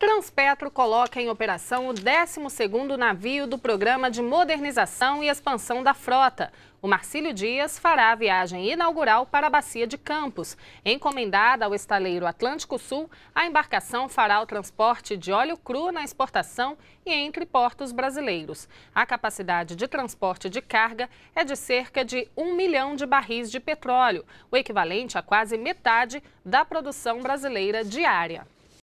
Transpetro coloca em operação o 12º navio do Programa de Modernização e Expansão da Frota. O Marcílio Dias fará a viagem inaugural para a Bacia de Campos. Encomendada ao estaleiro Atlântico Sul, a embarcação fará o transporte de óleo cru na exportação e entre portos brasileiros. A capacidade de transporte de carga é de cerca de 1 milhão de barris de petróleo, o equivalente a quase metade da produção brasileira diária.